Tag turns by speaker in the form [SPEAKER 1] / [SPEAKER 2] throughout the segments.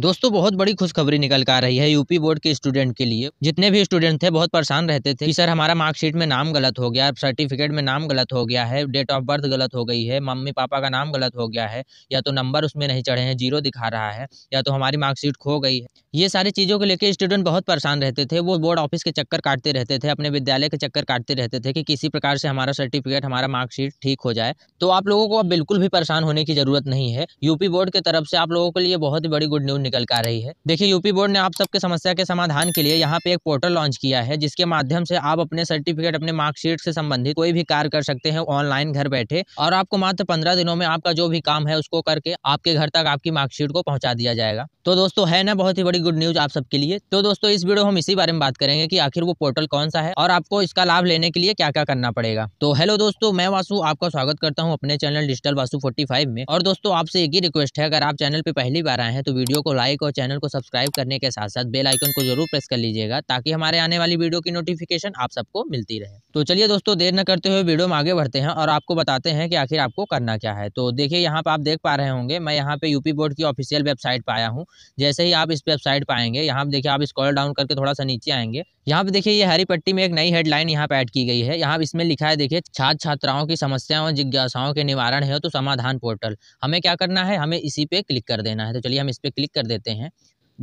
[SPEAKER 1] दोस्तों बहुत बड़ी खुशखबरी निकल कर आ रही है यूपी बोर्ड के स्टूडेंट के लिए जितने भी स्टूडेंट थे बहुत परेशान रहते थे कि सर हमारा मार्कशीट में नाम गलत हो गया सर्टिफिकेट में नाम गलत हो गया है डेट ऑफ बर्थ गलत हो गई है मम्मी पापा का नाम गलत हो गया है या तो नंबर उसमें नहीं चढ़े हैं जीरो दिखा रहा है या तो हमारी मार्कशीट खो गई है ये सारी चीज़ों को लेकर स्टूडेंट बहुत परेशान रहते थे वो बोर्ड ऑफिस के चक्कर काटते रहते थे अपने विद्यालय के चक्कर काटते रहते थे कि किसी प्रकार से हमारा सर्टिफिकेट हमारा मार्कशीट ठीक हो जाए तो आप लोगों को अब बिल्कुल भी परेशान होने की जरूरत नहीं है यूपी बोर्ड की तरफ से आप लोगों के लिए बहुत ही बड़ी गुड न्यूज निकल कर रही है देखिए यूपी बोर्ड ने आप सबके समस्या के समाधान के लिए यहाँ पे एक पोर्टल लॉन्च किया है जिसके माध्यम से आप अपने सर्टिफिकेट अपने मार्कशीट से संबंधित कोई भी कार्य कर सकते हैं ऑनलाइन घर बैठे और आपको मात्र पंद्रह दिनों में आपका जो भी काम है उसको करके आपके घर तक आपकी मार्कशीट को पहुंचा दिया जाएगा तो दोस्तों है ना बहुत ही बड़ी गुड न्यूज आप सबके लिए तो दोस्तों इस वीडियो हम इसी बारे में बात करेंगे कि आखिर वो पोर्टल कौन सा है और आपको इसका लाभ लेने के लिए क्या क्या करना पड़ेगा तो हेलो दोस्तों मैं वासु आपका स्वागत करता हूं अपने चैनल डिजिटल वासु 45 में और दोस्तों आपसे एक ही रिक्वेस्ट है अगर आप चैनल पर पहली बार आए हैं तो वीडियो को लाइक और चैनल को सब्सक्राइब करने के साथ साथ बेल आइकन को जरूर प्रेस कर लीजिएगा ताकि हमारे आने वाली वीडियो की नोटिफिकेशन आप सबको मिलती रहे तो चलिए दोस्तों देर न करते हुए वीडियो में आगे बढ़ते हैं और आपको बताते हैं कि आखिर आपको करना क्या है तो देखिए यहाँ पे आप देख पा रहे होंगे मैं यहाँ पे यूपी बोर्ड की ऑफिशियल वेबसाइट पर आया हूँ जैसे ही आप इस वेबसाइट पर आएंगे यहाँ पर देखिए आप स्क्रॉल डाउन करके थोड़ा सा नीचे आएंगे यहाँ पे देखिए ये हरी पट्टी में एक नई हेडलाइन यहाँ पे ऐड की गई है यहाँ इसमें लिखा है देखिए छात्र छात्राओं की समस्याओं और जिज्ञासाओं के निवारण है तो समाधान पोर्टल हमें क्या करना है हमें इसी पे क्लिक कर देना है तो चलिए हम इस पर क्लिक कर देते हैं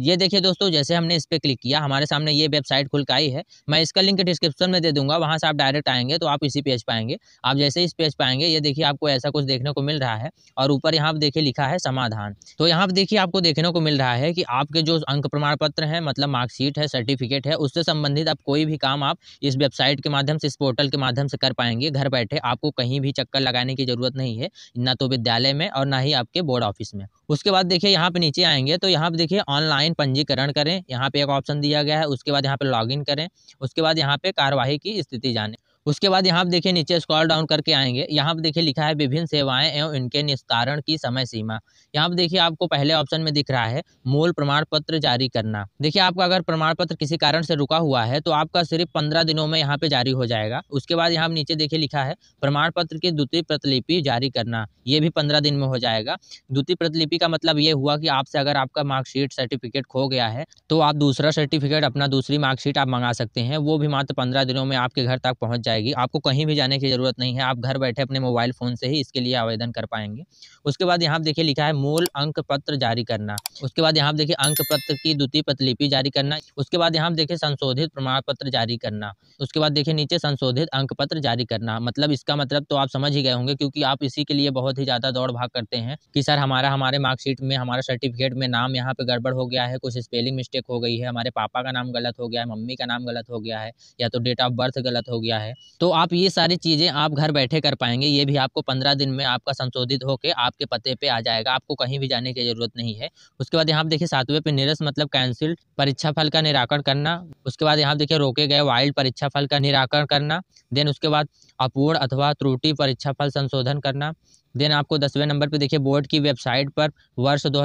[SPEAKER 1] ये देखिए दोस्तों जैसे हमने इस पर क्लिक किया हमारे सामने ये वेबसाइट खुल आई है मैं इसका लिंक डिस्क्रिप्शन में दे दूंगा वहाँ से आप डायरेक्ट आएंगे तो आप इसी पेज पाएंगे आप जैसे इस पेज पाएंगे ये देखिए आपको ऐसा कुछ देखने को मिल रहा है और ऊपर यहाँ पर देखिए लिखा है समाधान तो यहाँ पर देखिए आपको देखने को मिल रहा है कि आपके जो अंक प्रमाण पत्र है मतलब मार्कशीट है सर्टिफिकेट है उससे संबंधित आप कोई भी काम आप इस वेबसाइट के माध्यम से इस पोर्टल के माध्यम से कर पाएंगे घर बैठे आपको कहीं भी चक्कर लगाने की जरूरत नहीं है ना तो विद्यालय में और ना ही आपके बोर्ड ऑफिस में उसके बाद देखिए यहाँ पे नीचे आएंगे तो यहाँ पे देखिए ऑनलाइन ऑनलाइन पंजीकरण करें यहाँ पे एक ऑप्शन दिया गया है उसके बाद यहाँ पे लॉगिन करें उसके बाद यहाँ पे कार्यवाही की स्थिति जानें उसके बाद यहाँ पे देखिए नीचे स्क्रॉल डाउन करके आएंगे यहाँ पर देखिए लिखा है विभिन्न सेवाएं एवं इनके निस्तारण की समय सीमा यहाँ पे देखिए आपको पहले ऑप्शन में दिख रहा है मूल प्रमाण पत्र जारी करना देखिए आपका अगर प्रमाण पत्र किसी कारण से रुका हुआ है तो आपका सिर्फ पंद्रह दिनों में यहाँ पे जारी हो जाएगा उसके बाद यहाँ नीचे देखिए लिखा है प्रमाण पत्र की द्वितीय प्रतिलिपि जारी करना ये भी पंद्रह दिन में हो जाएगा द्वितीय प्रतिलिपि का मतलब ये हुआ कि आपसे अगर आपका मार्कशीट सर्टिफिकेट खो गया है तो आप दूसरा सर्टिफिकेट अपना दूसरी मार्कशीट आप मंगा सकते हैं वो भी मात्र पंद्रह दिनों में आपके घर तक पहुँच जाएगा जाएगी आपको कहीं भी जाने की ज़रूरत नहीं है आप घर बैठे अपने मोबाइल फ़ोन से ही इसके लिए आवेदन कर पाएंगे उसके बाद यहाँ देखिए लिखा है मूल अंक पत्र जारी करना उसके बाद यहाँ देखिए अंक पत्र की द्वितीय प्रतिलिपि जारी करना उसके बाद यहाँ देखिए संशोधित प्रमाण पत्र जारी करना उसके बाद देखिए नीचे संशोधित अंक पत्र जारी करना मतलब इसका मतलब तो आप समझ ही गए होंगे क्योंकि आप इसी के लिए बहुत ही ज़्यादा दौड़ भाग करते हैं कि सर हमारा हमारे मार्कशीट में हमारा सर्टिफिकेट में नाम यहाँ पे गड़बड़ हो गया है कुछ स्पेलिंग मिस्टेक हो गई है हमारे पापा का नाम गलत हो गया है मम्मी का नाम गलत हो गया है या तो डेट ऑफ बर्थ गलत हो गया है तो आप ये सारी चीज़ें आप घर बैठे कर पाएंगे ये भी आपको पंद्रह दिन में आपका संशोधित होकर आपके पते पे आ जाएगा आपको कहीं भी जाने की ज़रूरत नहीं है उसके बाद यहाँ पे देखिए सातवें पे निरस्त मतलब कैंसिल परीक्षा फल का निराकरण करना उसके बाद यहाँ देखिए रोके गए वाइल्ड परीक्षा फल का निराकरण करना देन उसके बाद अपूर्ण अथवा त्रुटि परीक्षा फल संशोधन करना देन आपको दसवें नंबर पर देखिए बोर्ड की वेबसाइट पर वर्ष दो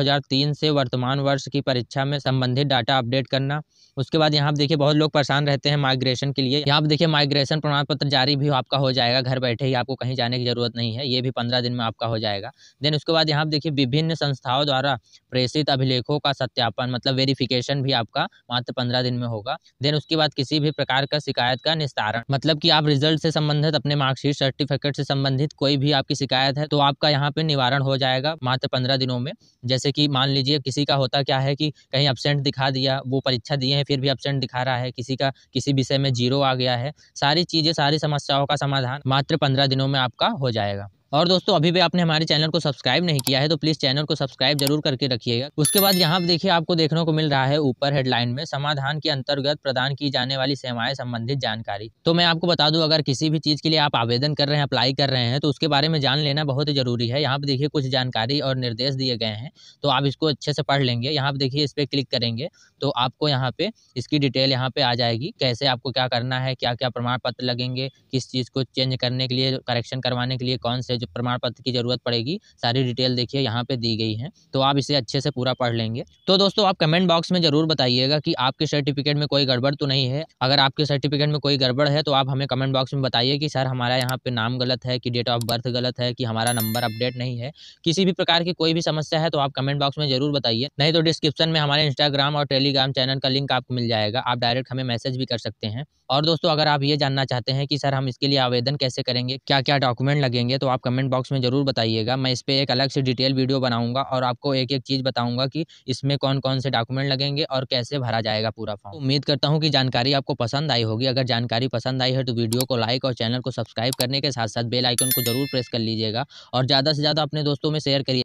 [SPEAKER 1] से वर्तमान वर्ष की परीक्षा में संबंधित डाटा अपडेट करना उसके बाद यहाँ देखिए बहुत लोग परेशान रहते हैं माइग्रेशन के लिए यहाँ देखिए माइग्रेशन प्रमाण पत्र जारी भी आपका हो जाएगा घर बैठे ही आपको कहीं जाने की ज़रूरत नहीं है ये भी पंद्रह दिन में आपका हो जाएगा देन उसके बाद यहाँ देखिए विभिन्न संस्थाओं द्वारा प्रेषित अभिलेखों का सत्यापन मतलब वेरिफिकेशन भी आपका मात्र पंद्रह दिन में होगा देन उसके बाद किसी भी प्रकार का शिकायत का निस्तारण मतलब कि आप रिजल्ट से संबंधित अपने मार्कशीट सर्टिफिकेट से संबंधित कोई भी आपकी शिकायत है तो आपका यहाँ पे निवारण हो जाएगा मात्र पंद्रह दिनों में जैसे कि मान लीजिए किसी का होता क्या है कि कहीं अपसेंट दिखा दिया वो परीक्षा दिए हैं फिर भी अपसेंट दिखा रहा है किसी का किसी विषय में जीरो आ गया है सारी चीज़ें सारी समस्याओं का समाधान मात्र पंद्रह दिनों में आपका हो जाएगा और दोस्तों अभी भी आपने हमारे चैनल को सब्सक्राइब नहीं किया है तो प्लीज़ चैनल को सब्सक्राइब जरूर करके रखिएगा उसके बाद यहाँ पर देखिए आपको देखने को मिल रहा है ऊपर हेडलाइन में समाधान के अंतर्गत प्रदान की जाने वाली सेवाएं संबंधित जानकारी तो मैं आपको बता दूँ अगर किसी भी चीज़ के लिए आप आवेदन कर रहे हैं अप्लाई कर रहे हैं तो उसके बारे में जान लेना बहुत ही जरूरी है यहाँ पर देखिए कुछ जानकारी और निर्देश दिए गए हैं तो आप इसको अच्छे से पढ़ लेंगे यहाँ पर देखिए इस पर क्लिक करेंगे तो आपको यहाँ पे इसकी डिटेल यहाँ पे आ जाएगी कैसे आपको क्या करना है क्या क्या प्रमाण पत्र लगेंगे किस चीज़ को चेंज करने के लिए करेक्शन करवाने के लिए कौन से जो प्रमाण पत्र की ज़रूरत पड़ेगी सारी डिटेल देखिए यहाँ पे दी गई है तो आप इसे अच्छे से पूरा पढ़ लेंगे तो दोस्तों आप कमेंट बॉक्स में ज़रूर बताइएगा कि आपके सर्टिफिकेट में कोई गड़बड़ तो नहीं है अगर आपके सर्टिफिकेट में कोई गड़बड़ है तो आप हमें कमेंट बॉक्स में बताइए कि सर हमारा यहाँ पे नाम गलत है कि डेट ऑफ बर्थ गलत है कि हमारा नंबर अपडेट नहीं है किसी भी प्रकार की कोई भी समस्या है तो आप कमेंट बॉक्स में ज़रूर बताइए नहीं तो डिस्क्रिप्शन में हमारे इंस्टाग्राम और टेलीग्राम चैनल का लिंक आपको मिल जाएगा आप डायरेक्ट हमें मैसेज भी कर सकते हैं और दोस्तों अगर आप ये जानना चाहते हैं कि सर हम इसके लिए आवेदन कैसे करेंगे क्या क्या डॉक्यूमेंट लगेंगे तो आप कमेंट बॉक्स में ज़रूर बताइएगा मैं इस पर एक अलग से डिटेल वीडियो बनाऊंगा और आपको एक एक चीज़ बताऊंगा कि इसमें कौन कौन से डॉक्यूमेंट लगेंगे और कैसे भरा जाएगा पूरा फॉर्म उम्मीद करता हूँ कि जानकारी आपको पसंद आई होगी अगर जानकारी पसंद आई है तो वीडियो को लाइक और चैनल को सब्सक्राइब करने के साथ साथ बेल आइकन को जरूर प्रेस कर लीजिएगा और ज़्यादा से ज़्यादा अपने दोस्तों में शेयर करिए